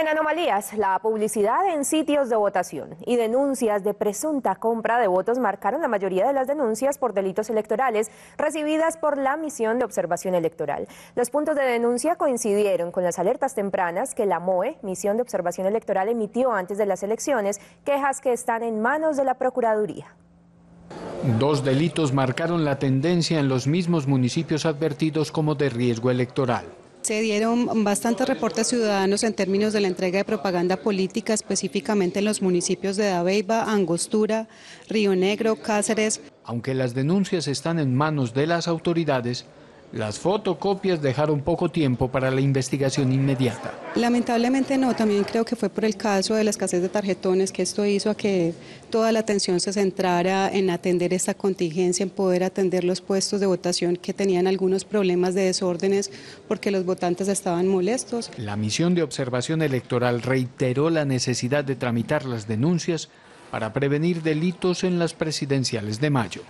En anomalías, la publicidad en sitios de votación y denuncias de presunta compra de votos marcaron la mayoría de las denuncias por delitos electorales recibidas por la misión de observación electoral. Los puntos de denuncia coincidieron con las alertas tempranas que la MOE, misión de observación electoral, emitió antes de las elecciones, quejas que están en manos de la Procuraduría. Dos delitos marcaron la tendencia en los mismos municipios advertidos como de riesgo electoral. Se dieron bastantes reportes ciudadanos en términos de la entrega de propaganda política, específicamente en los municipios de Dabeiba, Angostura, Río Negro, Cáceres. Aunque las denuncias están en manos de las autoridades, las fotocopias dejaron poco tiempo para la investigación inmediata. Lamentablemente no, también creo que fue por el caso de la escasez de tarjetones que esto hizo a que toda la atención se centrara en atender esta contingencia, en poder atender los puestos de votación que tenían algunos problemas de desórdenes porque los votantes estaban molestos. La misión de observación electoral reiteró la necesidad de tramitar las denuncias para prevenir delitos en las presidenciales de mayo.